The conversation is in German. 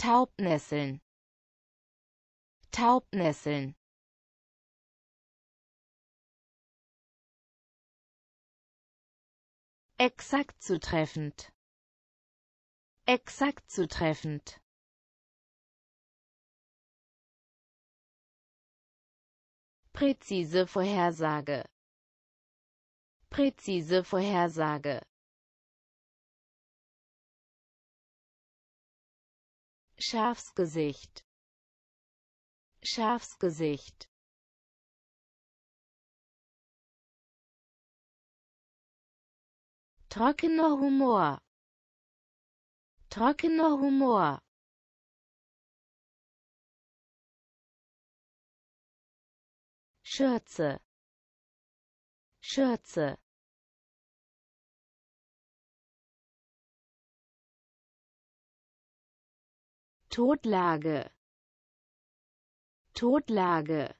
Taubnesseln Taubnesseln Exakt zutreffend Exakt zutreffend Präzise Vorhersage Präzise Vorhersage Schafsgesicht Schafsgesicht Trockener Humor Trockener Humor Schürze Schürze Todlage Todlage